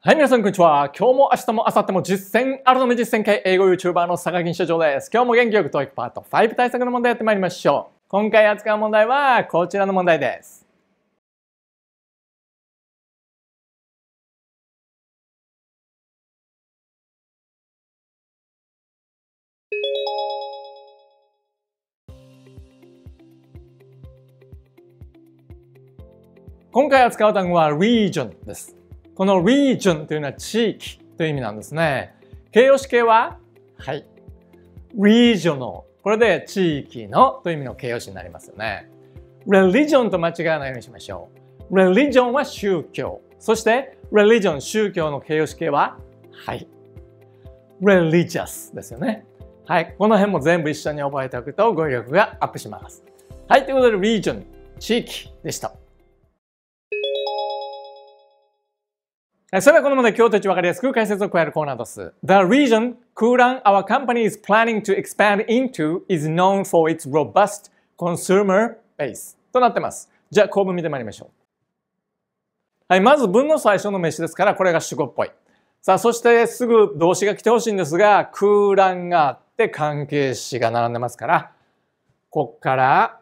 はい、皆さん、こんにちは。今日も明日も明後日も実践、あるのみ実践系英語 YouTuber の坂木社長です。今日も元気よくトイックパート5対策の問題やってまいりましょう。今回扱う問題はこちらの問題です。今回扱う単語は region です。この region というのは地域という意味なんですね。形容詞形ははい。regional。これで地域のという意味の形容詞になりますよね。religion と間違わないようにしましょう。religion は宗教。そして religion 宗教の形容詞形ははい。religious ですよね。はい。この辺も全部一緒に覚えておくと語彙力がアップします。はい。ということで region 地域でした。それではこの問題、今日と一分かりやすく解説を加えるコーナーです。The region Kuran our company is planning to expand into is known for its robust consumer base となってます。じゃあ構文見てまいりましょう。はい、まず文の最初の名詞ですから、これが主語っぽい。さあ、そしてすぐ動詞が来てほしいんですが、空欄があって関係詞が並んでますから、こっから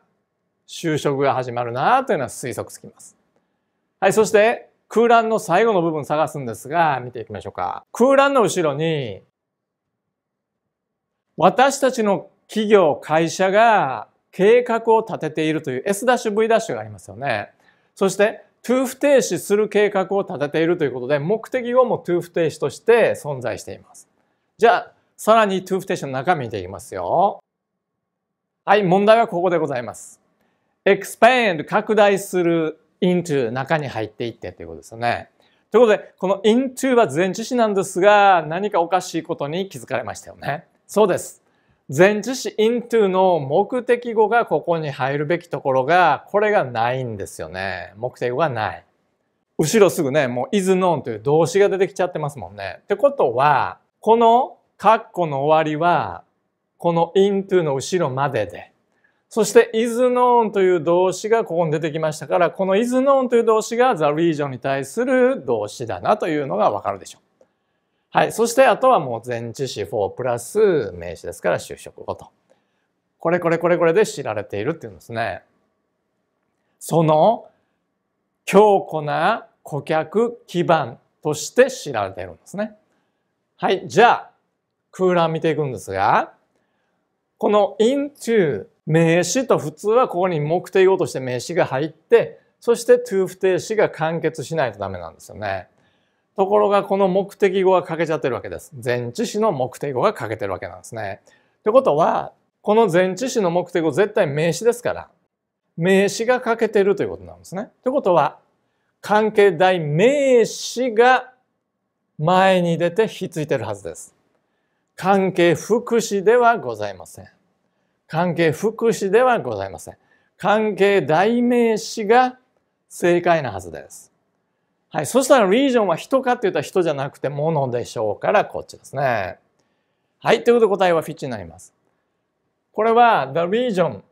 就職が始まるなというのは推測つきます。はい、そして空欄の最後の部分探すんですが、見ていきましょうか。空欄の後ろに、私たちの企業、会社が計画を立てているという S-V' がありますよね。そして、to 不定詞する計画を立てているということで、目的語もトゥー不停止として存在しています。じゃあ、さらに to 不定詞の中身見ていきますよ。はい、問題はここでございます。expand 拡大する into 中に入っていってということですよね。ということで、この into は前置詞なんですが、何かおかしいことに気づかれましたよね。そうです。前置詞 into の目的語がここに入るべきところが、これがないんですよね。目的語がない。後ろすぐね、もう is known という動詞が出てきちゃってますもんね。ってことは、この括弧の終わりは、この into の後ろまでで、そして is known という動詞がここに出てきましたから、この is known という動詞が the region に対する動詞だなというのがわかるでしょう。はい。そしてあとはもう前置詞4プラス名詞ですから就職後と。これこれこれこれで知られているっていうんですね。その強固な顧客基盤として知られているんですね。はい。じゃあ、空欄見ていくんですが、この into 名詞と普通はここに目的語として名詞が入って、そして to 不定詞が完結しないとダメなんですよね。ところがこの目的語が欠けちゃってるわけです。前置詞の目的語が欠けてるわけなんですね。ってことは、この前置詞の目的語絶対名詞ですから、名詞が欠けてるということなんですね。ってことは、関係代名詞が前に出てひっついてるはずです。関係副詞ではございません。関係副詞ではございません。関係代名詞が正解なはずです。はい。そしたら、リージョンは人かって言ったら人じゃなくて物でしょうから、こっちですね。はい。ということで答えはフィッチになります。これは、the region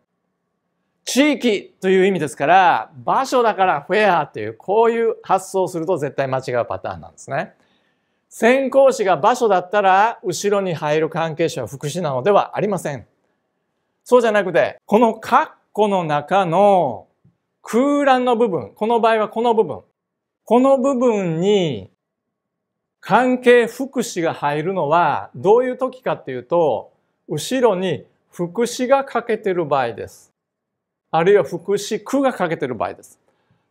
地域という意味ですから、場所だからフェアという、こういう発想をすると絶対間違うパターンなんですね。先行詞が場所だったら、後ろに入る関係詞は副詞なのではありません。そうじゃなくて、このカッコの中の空欄の部分、この場合はこの部分、この部分に関係副詞が入るのはどういう時かっていうと、後ろに副詞が欠けてる場合です。あるいは副詞句が欠けてる場合です。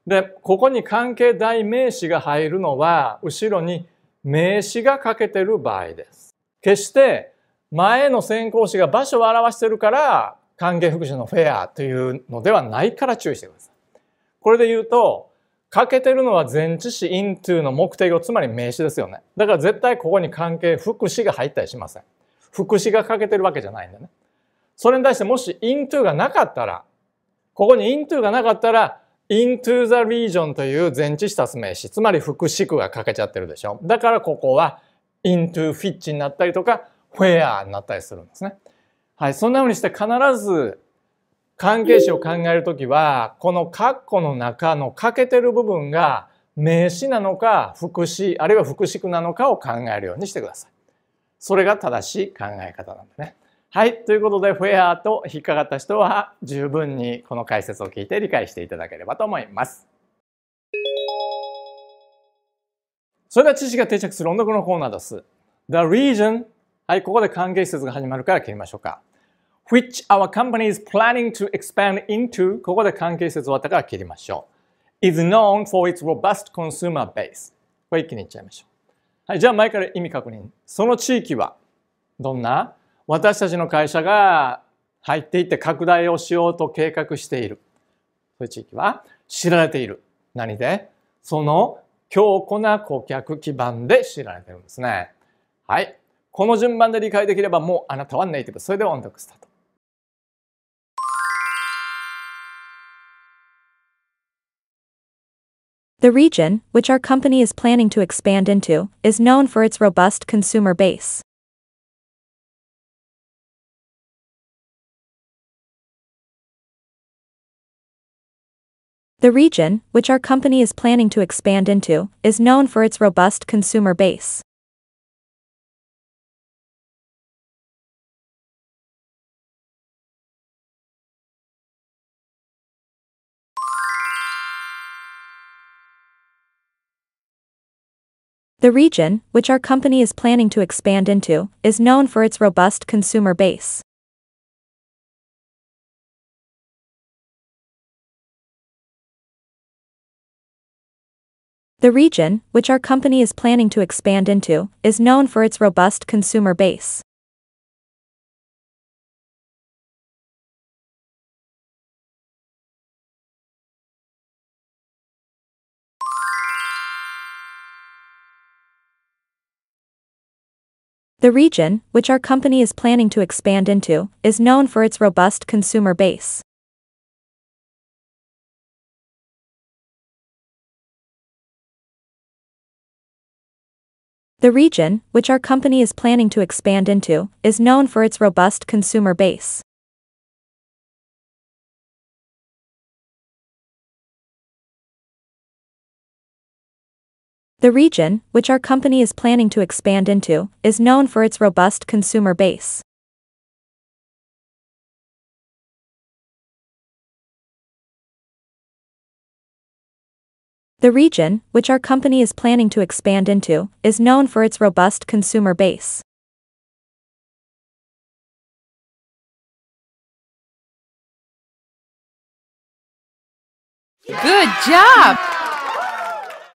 で、ここに関係代名詞が入るのは、後ろに名詞が欠けてる場合です。決して前の先行詞が場所を表してるから関係福祉のフェアというのではないから注意してください。これで言うと欠けてるのは前置詞 into の目的をつまり名詞ですよね。だから絶対ここに関係福祉が入ったりしません。福祉が欠けてるわけじゃないんだね。それに対してもし into がなかったらここに into がなかったら into the region という前置詞たす名詞つまり副詞句が欠けちゃってるでしょ。だからここは into フィッチになったりとかフェアになったりするんですね。はい、そんな風にして必ず関係詞を考えるときは、この括弧の中の欠けてる部分が名詞なのか副詞、あるいは副詞句なのかを考えるようにしてください。それが正しい考え方なんでね。はい。ということで、フェアと引っかかった人は十分にこの解説を聞いて理解していただければと思います。それでは知識が定着する音読のコーナーです。The region はい、ここで関係施設が始まるから切りましょうか。which our company is planning to expand into ここで関係施設終わったから切りましょう。is known for its robust consumer base これ一気にいっちゃいましょう。はい、じゃあ前から意味確認。その地域はどんな私たちの会社が入っていって拡大をしようと計画している。そういう地域は知られている。何でその強固な顧客基盤で知られてるんですね。はい。The region, which our company is planning to expand into, is known for its robust consumer base. The region, which our company is planning to expand into, is known for its robust consumer base. The region, which our company is planning to expand into, is known for its robust consumer base. The region, which our company is planning to expand into, is known for its robust consumer base. The region, which our company is planning to expand into, is known for its robust consumer base. The region, which our company is planning to expand into, is known for its robust consumer base. The region, which our company is planning to expand into, is known for its robust consumer base. The region, which our company is planning to expand into, is known for its robust consumer base. Good job!